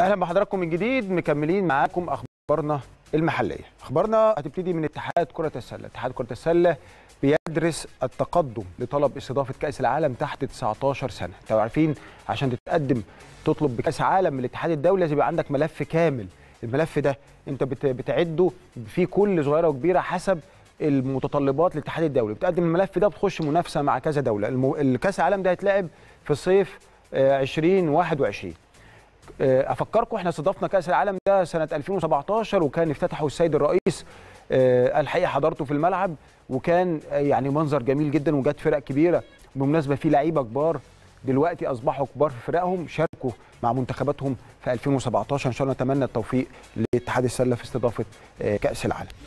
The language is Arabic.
اهلا بحضراتكم من جديد مكملين معاكم اخبارنا المحليه اخبارنا هتبتدي من اتحاد كره السله اتحاد كره السله بيدرس التقدم لطلب استضافه كاس العالم تحت 19 سنه انتوا عارفين عشان تتقدم تطلب بكاس عالم من الاتحاد الدولي لازم يبقى عندك ملف كامل الملف ده انت بتعده فيه كل صغيره وكبيره حسب المتطلبات للاتحاد الدولي بتقدم الملف ده بتخش منافسه مع كذا دوله الكاس العالم ده هيتلعب في الصيف 2021 آه، آه، افكركم احنا استضفنا كاس العالم ده سنه 2017 وكان افتتحه السيد الرئيس آه، الحقيقه حضرته في الملعب وكان يعني منظر جميل جدا وجت فرق كبيره بالمناسبه في لعيبه كبار دلوقتي اصبحوا كبار في فرقهم شاركوا مع منتخباتهم في 2017 ان شاء الله نتمنى التوفيق لاتحاد السله في استضافه آه، كاس العالم